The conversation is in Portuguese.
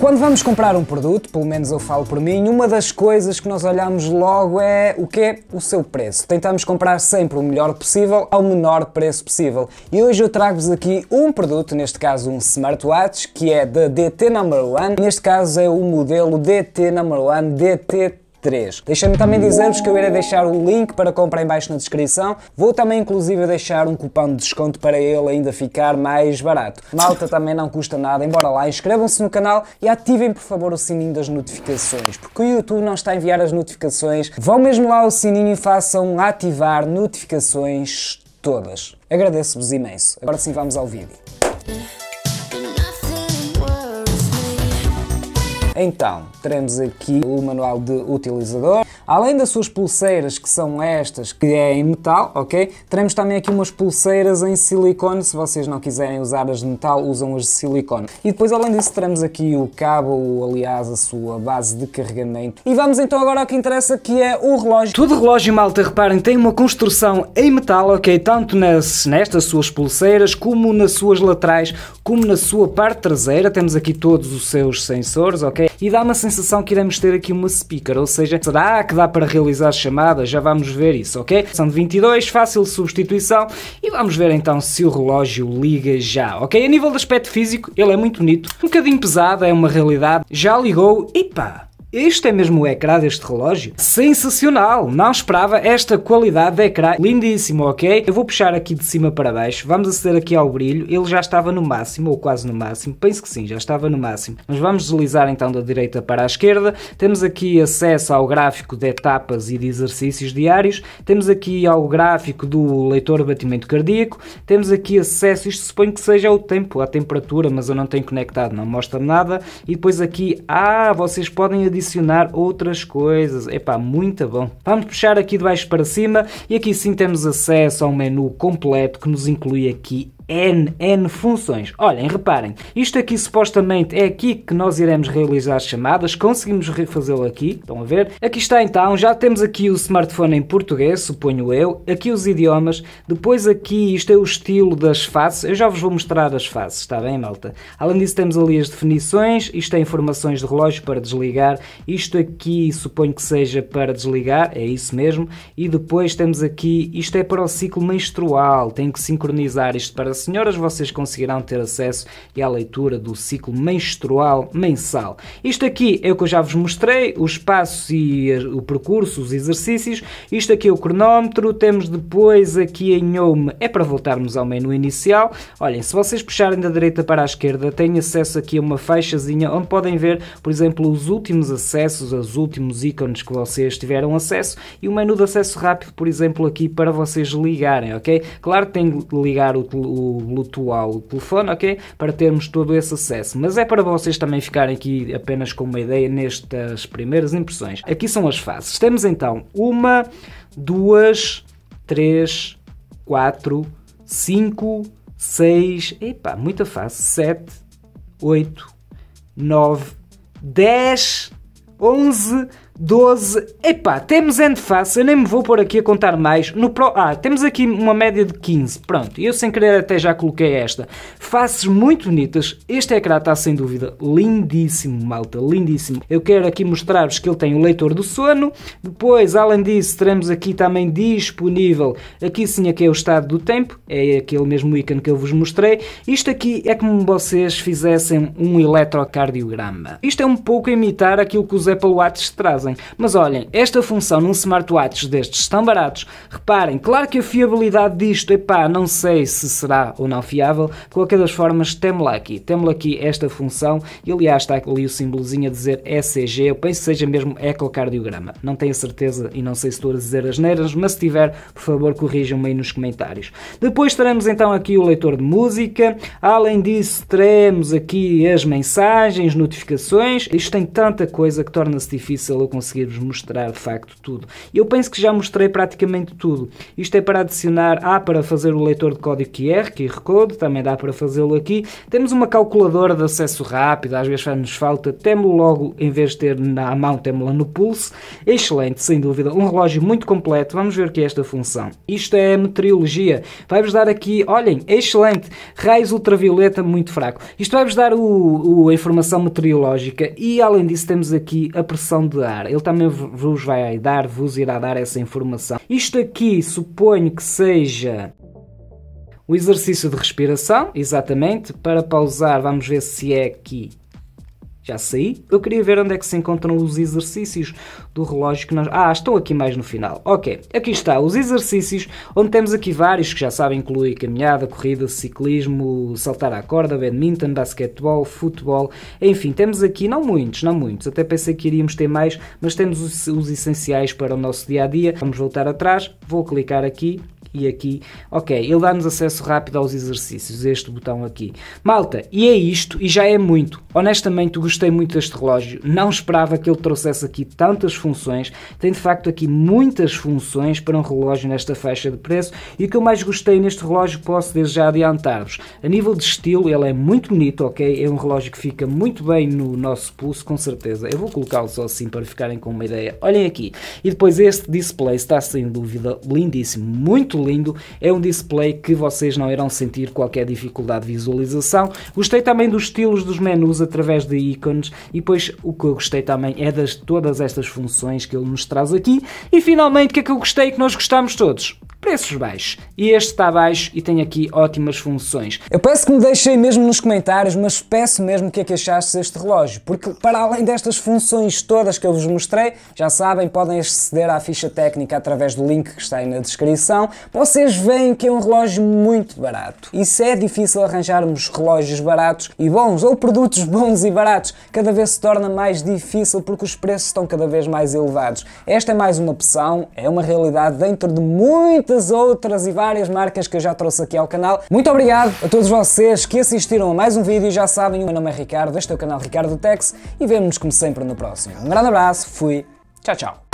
Quando vamos comprar um produto, pelo menos eu falo por mim, uma das coisas que nós olhamos logo é o que é o seu preço. Tentamos comprar sempre o melhor possível ao menor preço possível. E hoje eu trago-vos aqui um produto, neste caso um smartwatch, que é da DT Number One. Neste caso é o modelo DT Number One DT 3. Deixem-me também dizer-vos que eu irei deixar o link para compra em baixo na descrição. Vou também inclusive deixar um cupom de desconto para ele ainda ficar mais barato. Malta também não custa nada, embora lá inscrevam-se no canal e ativem por favor o sininho das notificações, porque o YouTube não está a enviar as notificações. Vão mesmo lá ao sininho e façam ativar notificações todas. Agradeço-vos imenso. Agora sim vamos ao vídeo. Então, teremos aqui o manual de utilizador. Além das suas pulseiras, que são estas, que é em metal, ok? Teremos também aqui umas pulseiras em silicone, se vocês não quiserem usar as de metal, usam as de silicone. E depois, além disso, teremos aqui o cabo, ou aliás, a sua base de carregamento. E vamos então agora ao que interessa, que é o relógio. Todo relógio, malta, reparem, tem uma construção em metal, ok? Tanto nas, nestas suas pulseiras, como nas suas laterais, como na sua parte traseira. Temos aqui todos os seus sensores, ok? E dá uma sensação que iremos ter aqui uma speaker, ou seja, será que dá para realizar chamadas? Já vamos ver isso, ok? São de 22, fácil substituição e vamos ver então se o relógio liga já, ok? A nível do aspecto físico, ele é muito bonito, um bocadinho pesado, é uma realidade. Já ligou e pá, este é mesmo o ecrã deste relógio? Sensacional! Não esperava esta qualidade de ecrã. Lindíssimo, ok? Eu vou puxar aqui de cima para baixo. Vamos aceder aqui ao brilho. Ele já estava no máximo, ou quase no máximo. Penso que sim, já estava no máximo. Mas vamos deslizar então da direita para a esquerda. Temos aqui acesso ao gráfico de etapas e de exercícios diários. Temos aqui ao gráfico do leitor de batimento cardíaco. Temos aqui acesso, isto suponho que seja o tempo, a temperatura, mas eu não tenho conectado, não mostra nada. E depois aqui, ah, vocês podem adicionar adicionar outras coisas. Epá, muito bom. Vamos puxar aqui de baixo para cima e aqui sim temos acesso a um menu completo que nos inclui aqui N, N funções. Olhem, reparem, isto aqui supostamente é aqui que nós iremos realizar as chamadas, conseguimos refazê-lo aqui, estão a ver? Aqui está então, já temos aqui o smartphone em português, suponho eu, aqui os idiomas, depois aqui isto é o estilo das faces, eu já vos vou mostrar as faces, está bem malta? Além disso temos ali as definições, isto é informações de relógio para desligar, isto aqui suponho que seja para desligar, é isso mesmo, e depois temos aqui, isto é para o ciclo menstrual, tem que sincronizar isto para senhoras, vocês conseguirão ter acesso à leitura do ciclo menstrual mensal. Isto aqui é o que eu já vos mostrei, os passos e o percurso, os exercícios. Isto aqui é o cronómetro, temos depois aqui em Home, é para voltarmos ao menu inicial. Olhem, se vocês puxarem da direita para a esquerda, têm acesso aqui a uma faixazinha onde podem ver, por exemplo, os últimos acessos, os últimos ícones que vocês tiveram acesso e o menu de acesso rápido, por exemplo, aqui para vocês ligarem, ok? Claro que tem que ligar o, o Bluetooth, ao telefone, ok? Para termos todo esse acesso. Mas é para vocês também ficarem aqui apenas com uma ideia nestas primeiras impressões. Aqui são as faces. Temos então uma, duas, três, quatro, cinco, seis, epá, muita face, sete, oito, nove, dez, onze. 12. Epá, temos end face, eu nem me vou pôr aqui a contar mais. No pro... Ah, temos aqui uma média de 15. Pronto, eu sem querer até já coloquei esta. Faces muito bonitas. Este ecrã está sem dúvida lindíssimo, malta, lindíssimo. Eu quero aqui mostrar-vos que ele tem o leitor do sono. Depois, além disso, teremos aqui também disponível. Aqui sim, aqui é, é o estado do tempo. É aquele mesmo ícone que eu vos mostrei. Isto aqui é como vocês fizessem um eletrocardiograma. Isto é um pouco imitar aquilo que os Apple Watch trazem fazem. Mas olhem, esta função num smartwatch destes tão baratos, reparem, claro que a fiabilidade disto, epá, não sei se será ou não fiável, de qualquer das formas temos-la aqui, temos-la aqui esta função e aliás está ali o símbolozinho a dizer ECG, eu penso que seja mesmo ecocardiograma, não tenho a certeza e não sei se estou a dizer as neiras, mas se tiver, por favor corrijam-me aí nos comentários. Depois teremos então aqui o leitor de música, além disso teremos aqui as mensagens, notificações, isto tem tanta coisa que torna-se difícil eu conseguir-vos mostrar de facto tudo. Eu penso que já mostrei praticamente tudo. Isto é para adicionar, há para fazer o leitor de código QR, QR Code, também dá para fazê-lo aqui. Temos uma calculadora de acesso rápido, às vezes faz-nos falta, temos logo, em vez de ter na mão, temos lá no pulso. Excelente, sem dúvida, um relógio muito completo. Vamos ver o que é esta função. Isto é meteorologia. Vai-vos dar aqui, olhem, excelente, raios ultravioleta muito fraco. Isto vai-vos dar o, o, a informação meteorológica e, além disso, temos aqui a pressão de ar ele também vos vai dar, vos irá dar essa informação. Isto aqui suponho que seja o exercício de respiração, exatamente, para pausar, vamos ver se é aqui já saí? Eu queria ver onde é que se encontram os exercícios do relógio que nós. Ah, estão aqui mais no final. Ok, aqui está. Os exercícios, onde temos aqui vários que já sabem, inclui caminhada, corrida, ciclismo, saltar à corda, badminton, basquetebol, futebol. Enfim, temos aqui, não muitos, não muitos. Até pensei que iríamos ter mais, mas temos os, os essenciais para o nosso dia a dia. Vamos voltar atrás. Vou clicar aqui e aqui. Ok, ele dá-nos acesso rápido aos exercícios, este botão aqui. Malta, e é isto, e já é muito. Honestamente, gostei muito deste relógio. Não esperava que ele trouxesse aqui tantas funções. Tem de facto aqui muitas funções para um relógio nesta faixa de preço. E o que eu mais gostei neste relógio, posso desde já adiantar-vos. A nível de estilo, ele é muito bonito, ok? É um relógio que fica muito bem no nosso pulso, com certeza. Eu vou colocá-lo só assim para ficarem com uma ideia. Olhem aqui. E depois este display está sem dúvida lindíssimo, muito lindo. É um display que vocês não irão sentir qualquer dificuldade de visualização. Gostei também dos estilos dos menus através de ícones e depois o que eu gostei também é das todas estas funções que ele nos traz aqui e finalmente o que é que eu gostei e é que nós gostamos todos? preços baixos. E este está baixo e tem aqui ótimas funções. Eu peço que me deixem mesmo nos comentários, mas peço mesmo que é que achaste relógio, porque para além destas funções todas que eu vos mostrei, já sabem, podem aceder à ficha técnica através do link que está aí na descrição. Vocês veem que é um relógio muito barato. E se é difícil arranjarmos relógios baratos e bons, ou produtos bons e baratos cada vez se torna mais difícil porque os preços estão cada vez mais elevados. Esta é mais uma opção, é uma realidade dentro de muitas outras e várias marcas que eu já trouxe aqui ao canal. Muito obrigado a todos vocês que assistiram a mais um vídeo e já sabem, o meu nome é Ricardo, este é o canal Ricardo Tex e vemos-nos como sempre no próximo. Um grande abraço, fui, tchau tchau.